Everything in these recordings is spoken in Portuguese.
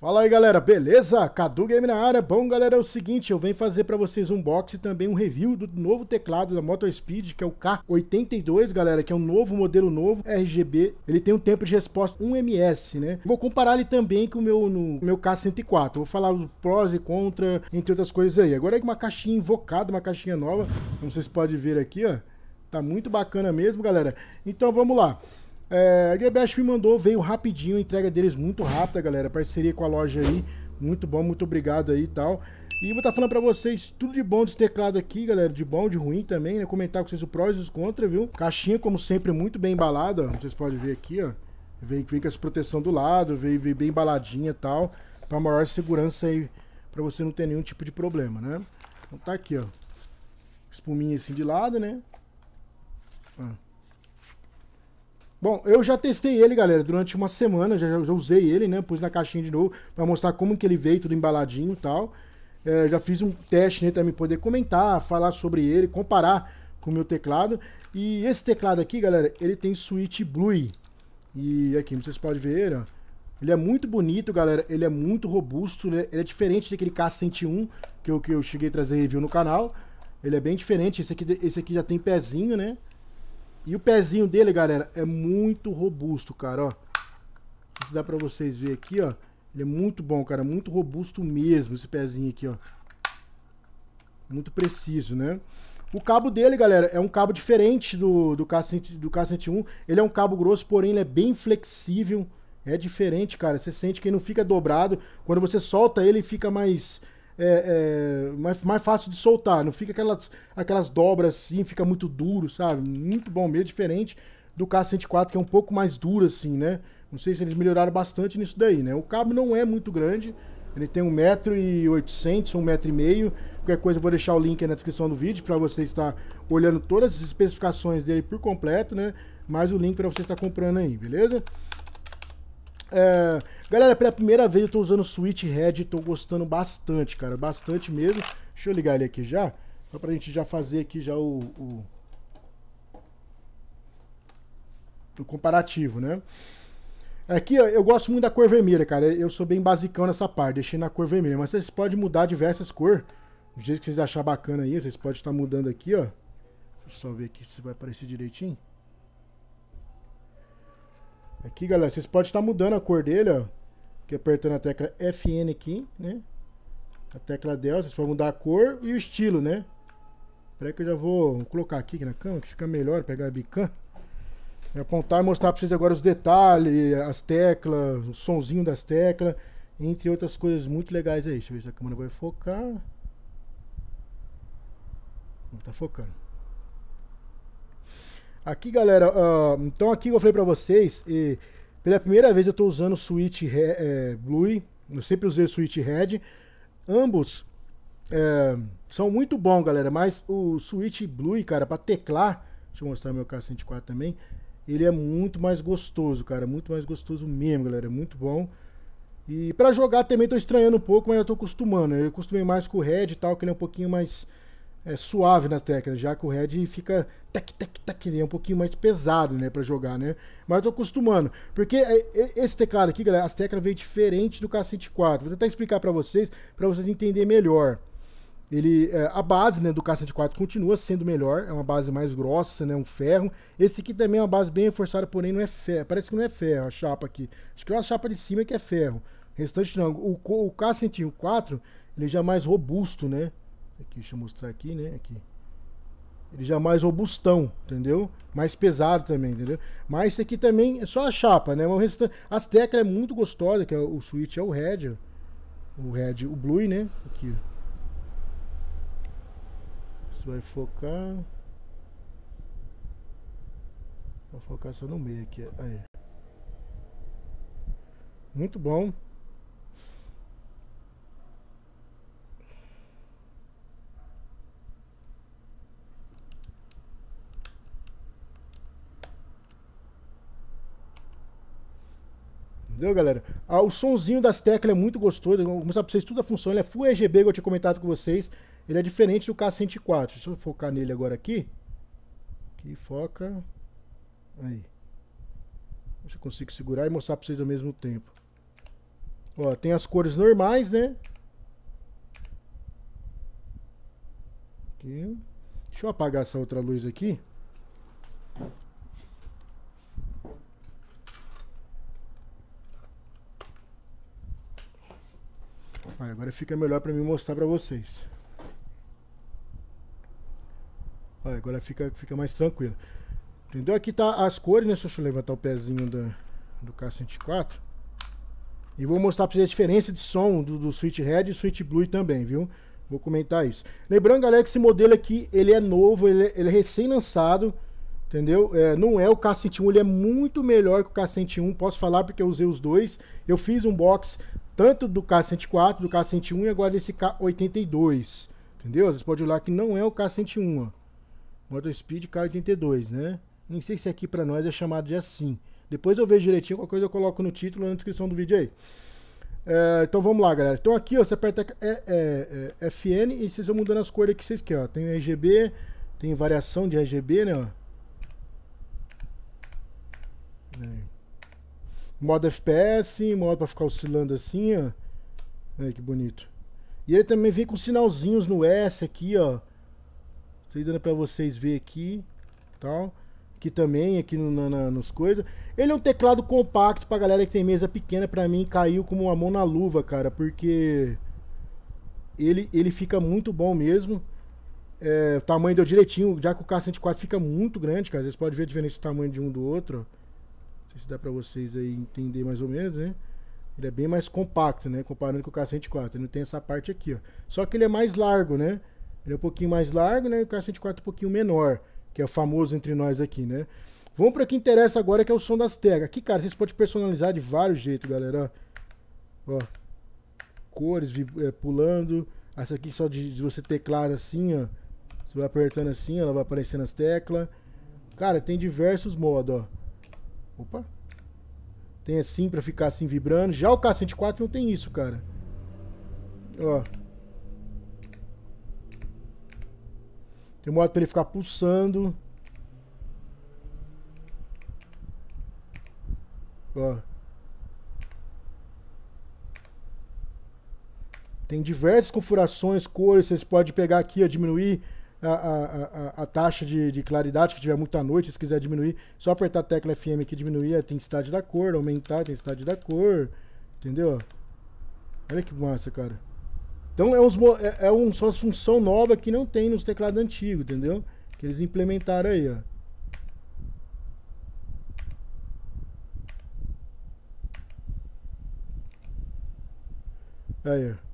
Fala aí galera, beleza? Cadu Game na área. Bom galera, é o seguinte, eu venho fazer para vocês um box e também um review do novo teclado da MotorSpeed, que é o K82, galera, que é um novo modelo novo, RGB. Ele tem um tempo de resposta 1ms, né? Vou comparar ele também com o meu, no, meu K104. Vou falar os prós e contra, entre outras coisas aí. Agora é uma caixinha invocada, uma caixinha nova, como vocês podem ver aqui, ó. Tá muito bacana mesmo, galera. Então vamos lá. É, a Gebash me mandou, veio rapidinho, a entrega deles muito rápida, galera. Parceria com a loja aí, muito bom, muito obrigado aí e tal. E vou estar tá falando pra vocês tudo de bom desse teclado aqui, galera. De bom, de ruim também, né? Comentar com vocês o prós e os contras, viu? Caixinha, como sempre, muito bem embalada. Ó. Vocês podem ver aqui, ó. Vem, vem com essa proteção do lado, vem, vem bem embaladinha e tal. Pra maior segurança aí, pra você não ter nenhum tipo de problema, né? Então tá aqui, ó. Espuminha assim de lado, né? Ó. Bom, eu já testei ele, galera, durante uma semana, já, já usei ele, né? Pus na caixinha de novo para mostrar como que ele veio, tudo embaladinho e tal. É, já fiz um teste né, também poder comentar, falar sobre ele, comparar com o meu teclado. E esse teclado aqui, galera, ele tem switch blue. E aqui, vocês podem ver, ó. Ele é muito bonito, galera. Ele é muito robusto. Ele é, né, ele é diferente daquele K101 que eu, que eu cheguei a trazer review no canal. Ele é bem diferente. Esse aqui, esse aqui já tem pezinho, né? E o pezinho dele, galera, é muito robusto, cara, ó. Isso dá pra vocês verem aqui, ó. Ele é muito bom, cara. Muito robusto mesmo esse pezinho aqui, ó. Muito preciso, né? O cabo dele, galera, é um cabo diferente do, do, K, do K101. Ele é um cabo grosso, porém ele é bem flexível. É diferente, cara. Você sente que ele não fica dobrado. Quando você solta ele, fica mais é, é, mais, mais fácil de soltar. Não fica aquelas, aquelas dobras assim, fica muito duro, sabe? Muito bom meio diferente do K104, que é um pouco mais duro assim, né? Não sei se eles melhoraram bastante nisso daí, né? O cabo não é muito grande, ele tem 1,8m, 1,5m. Qualquer coisa eu vou deixar o link na descrição do vídeo para você estar olhando todas as especificações dele por completo, né? Mais o link para você estar comprando aí, beleza? É, galera, pela primeira vez eu tô usando o Switch Red e tô gostando bastante, cara. Bastante mesmo. Deixa eu ligar ele aqui já. Só pra gente já fazer aqui já o, o, o comparativo, né? Aqui ó, eu gosto muito da cor vermelha, cara. Eu sou bem basicão nessa parte, deixei na cor vermelha. Mas vocês podem mudar diversas cores. Do jeito que vocês acharem bacana aí, vocês podem estar mudando aqui, ó. Deixa eu só ver aqui se vai aparecer direitinho. Aqui, galera, vocês podem estar mudando a cor dele, ó. Aqui apertando a tecla FN aqui, né? A tecla Del, vocês podem mudar a cor e o estilo, né? Espera que eu já vou colocar aqui na cama, que fica melhor pegar a bican. Vou apontar e mostrar para vocês agora os detalhes, as teclas, o sonzinho das teclas, entre outras coisas muito legais aí. Deixa eu ver se a câmera vai focar. Não tá focando. Aqui, galera, uh, então aqui eu falei pra vocês, pela primeira vez eu tô usando o Switch Re é, Blue, eu sempre usei o Switch Red. Ambos é, são muito bons, galera, mas o Switch Blue, cara, pra teclar, deixa eu mostrar meu K104 também, ele é muito mais gostoso, cara, muito mais gostoso mesmo, galera, muito bom. E para jogar também tô estranhando um pouco, mas eu tô acostumando. Né? Eu acostumei mais com o Red e tal, que ele é um pouquinho mais é, suave nas teclas, já que o Red fica tec, tec, tec, ele é um pouquinho mais pesado, né, para jogar, né? Mas eu tô acostumando, porque é, é, esse teclado aqui, galera, as teclas veio diferente do k 4. Vou tentar explicar para vocês, para vocês entenderem melhor. Ele, é, a base né, do k 4 continua sendo melhor, é uma base mais grossa, né, um ferro. Esse aqui também é uma base bem reforçada, porém não é ferro, parece que não é ferro a chapa aqui. Acho que é a chapa de cima que é ferro. O restante não. O, o Cassette 4 ele já é mais robusto, né? Aqui, deixa eu mostrar aqui, né? Aqui. Ele já é mais robustão, entendeu? Mais pesado também, entendeu? Mas esse aqui também é só a chapa, né? O restante... As teclas é muito gostosa, que é o switch é o red, o red, o blue, né? Aqui. Você vai focar. Vou focar só no meio aqui. Aí. Muito bom. Entendeu, galera? Ah, o sonzinho das teclas é muito gostoso. Eu vou mostrar pra vocês tudo a função. Ele é Full RGB, que eu tinha comentado com vocês. Ele é diferente do K104. Deixa eu focar nele agora aqui. Aqui, foca. Aí. Deixa eu consigo segurar e mostrar pra vocês ao mesmo tempo. Ó, tem as cores normais, né? Aqui. Deixa eu apagar essa outra luz aqui. agora fica melhor para mim mostrar para vocês. agora fica, fica mais tranquilo. Entendeu? Aqui tá as cores, né? Se eu levantar o pezinho da, do K104. E vou mostrar para vocês a diferença de som do, do Switch Red e Switch Blue também, viu? Vou comentar isso. Lembrando, galera, que esse modelo aqui, ele é novo, ele é, ele é recém-lançado, entendeu? É, não é o K101, ele é muito melhor que o K101, posso falar porque eu usei os dois. Eu fiz um box tanto do K104, do K101 e agora desse K82. Entendeu? Vocês podem olhar que não é o K101. Motor Speed K82, né? Nem sei se é aqui para nós é chamado de assim. Depois eu vejo direitinho, qualquer coisa eu coloco no título ou na descrição do vídeo aí. É, então vamos lá, galera. Então aqui, ó, você aperta é, é, é FN e vocês vão mudando as cores que vocês querem, ó. Tem RGB, tem variação de RGB, né, ó modo FPS, modo para ficar oscilando assim, ó. Olha que bonito. E ele também vem com sinalzinhos no S aqui, ó. Vocês dando para vocês ver aqui, tal. Aqui também, aqui no, na, nos coisas. Ele é um teclado compacto pra galera que tem mesa pequena. Pra mim, caiu como uma mão na luva, cara. Porque ele, ele fica muito bom mesmo. É, o tamanho deu direitinho. Já que o K104 fica muito grande, cara. Vocês podem ver a diferença do tamanho de um do outro, ó sei se dá para vocês aí entender mais ou menos, né? Ele é bem mais compacto, né? Comparando com o K104. Ele não tem essa parte aqui, ó. Só que ele é mais largo, né? Ele é um pouquinho mais largo, né? E o K104 é um pouquinho menor, que é o famoso entre nós aqui, né? Vamos para o que interessa agora, que é o som das tegas. Aqui, cara, vocês podem personalizar de vários jeitos, galera. Ó, cores é, pulando. Essa aqui só de, de, você teclar assim, ó. Você vai apertando assim, ela vai aparecendo as teclas. Cara, tem diversos modos, ó. Opa. Tem assim pra ficar assim vibrando. Já o K-104 não tem isso, cara. Ó. Tem modo pra ele ficar pulsando. Ó. Tem diversas configurações, cores. Vocês podem pegar aqui, ó, diminuir a, a, a, a taxa de, de, claridade, que tiver muita noite, se quiser diminuir, só apertar a tecla FM aqui diminuir a é, intensidade da cor, aumentar a intensidade da cor, entendeu? Olha que massa, cara. Então é, uns, é, é um, só uma função nova que não tem nos teclados antigos, entendeu? Que eles implementaram aí, ó. Aí, ó.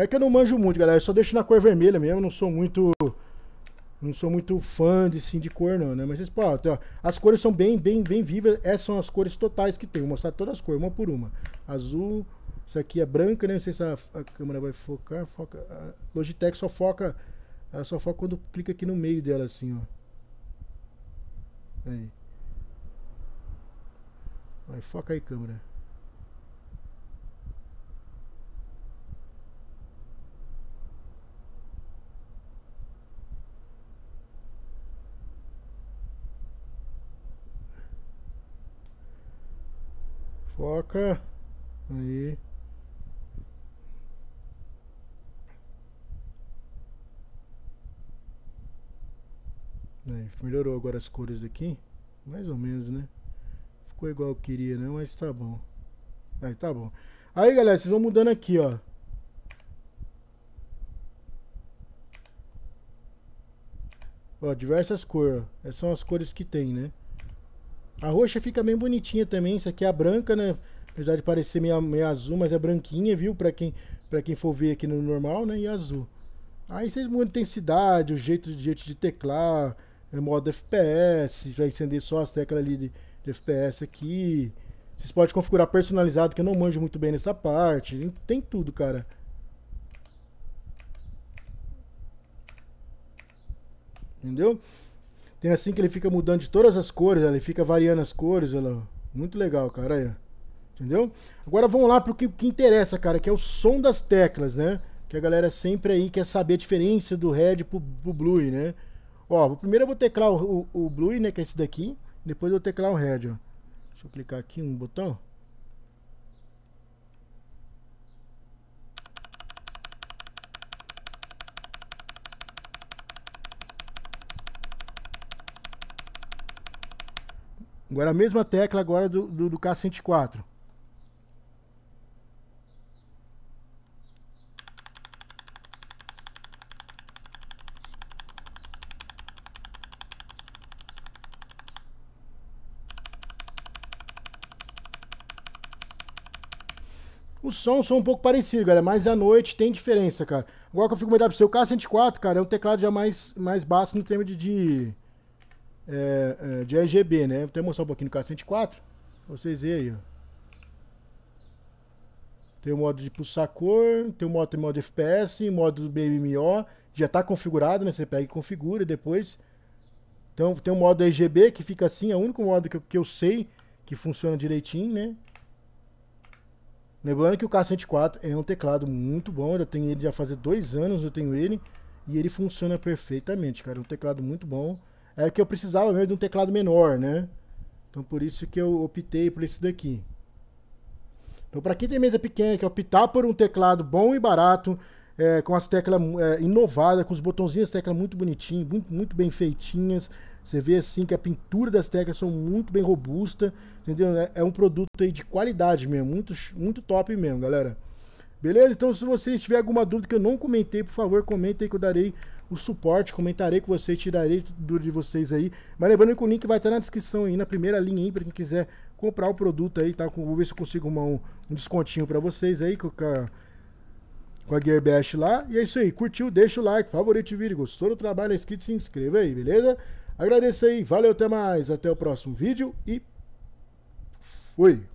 É que eu não manjo muito, galera. Eu só deixo na cor vermelha mesmo. Não sou muito. Não sou muito fã de, sim, de cor, não, né? Mas vocês, podem. as cores são bem, bem, bem vivas. Essas são as cores totais que tem. Vou mostrar todas as cores, uma por uma. Azul. Isso aqui é branca, né? Não sei se a, a câmera vai focar. Foca. A Logitech só foca. Ela só foca quando clica aqui no meio dela, assim, ó. Aí. Vai, foca aí, câmera. Foca. Aí. Aí, melhorou agora as cores aqui. Mais ou menos, né? Ficou igual eu queria, né? Mas tá bom. Aí, tá bom. Aí, galera, vocês vão mudando aqui, ó. Ó, diversas cores. Essas são as cores que tem, né? A roxa fica bem bonitinha também. Isso aqui é a branca, né? Apesar de parecer meio, meio azul, mas é branquinha, viu? Pra quem, pra quem for ver aqui no normal, né? E azul. Aí vocês mudam a intensidade, o jeito, jeito de teclar, é modo FPS, vai acender só as teclas ali de, de FPS aqui. Vocês podem configurar personalizado, que eu não manjo muito bem nessa parte. Tem tudo, cara. Entendeu? Tem assim que ele fica mudando de todas as cores, ele fica variando as cores, ela. Muito legal, cara. Aí, entendeu? Agora vamos lá pro que, que interessa, cara, que é o som das teclas, né? Que a galera sempre aí quer saber a diferença do red pro, pro blue, né? Ó, primeiro eu vou teclar o, o, o blue, né? Que é esse daqui. Depois eu vou teclar o red, ó. Deixa eu clicar aqui um botão. Agora a mesma tecla agora do, do, do K104. Os sons são um pouco parecidos, galera, mas à noite tem diferença, cara. Agora que eu fico comentar pra você, o K104, cara, é um teclado já mais, mais baixo no termo de, de... É, é, de RGB, né? Vou até mostrar um pouquinho no K104, vocês verem aí, ó. Tem o modo de pulsar cor, tem o modo, tem o modo FPS, modo do BMO, já está configurado, né? Você pega e configura depois. Então tem o modo RGB que fica assim, é o único modo que eu, que eu sei que funciona direitinho, né? Lembrando que o K104 é um teclado muito bom, eu tenho ele já faz dois anos, eu tenho ele, e ele funciona perfeitamente, cara. É um teclado muito bom é que eu precisava mesmo de um teclado menor, né? Então por isso que eu optei por esse daqui. Então para quem tem mesa pequena, que optar por um teclado bom e barato, é, com as teclas é, inovadas, com os botãozinhos, as teclas muito bonitinhas, muito, muito bem feitinhas. Você vê assim que a pintura das teclas são muito bem robusta, entendeu? É, é um produto aí de qualidade mesmo, muito, muito top mesmo, galera. Beleza? Então, se vocês tiverem alguma dúvida que eu não comentei, por favor, comenta aí que eu darei o suporte, comentarei com vocês, tirarei do de vocês aí. Mas lembrando que o link vai estar na descrição aí, na primeira linha aí, para quem quiser comprar o produto aí, tá? Vou ver se consigo uma, um, descontinho para vocês aí com a, com a Gearbash lá. E é isso aí, curtiu, deixa o like, favorite o vídeo, gostou do trabalho, é inscrito, se inscreva aí, beleza? Agradeço aí, valeu, até mais, até o próximo vídeo e fui!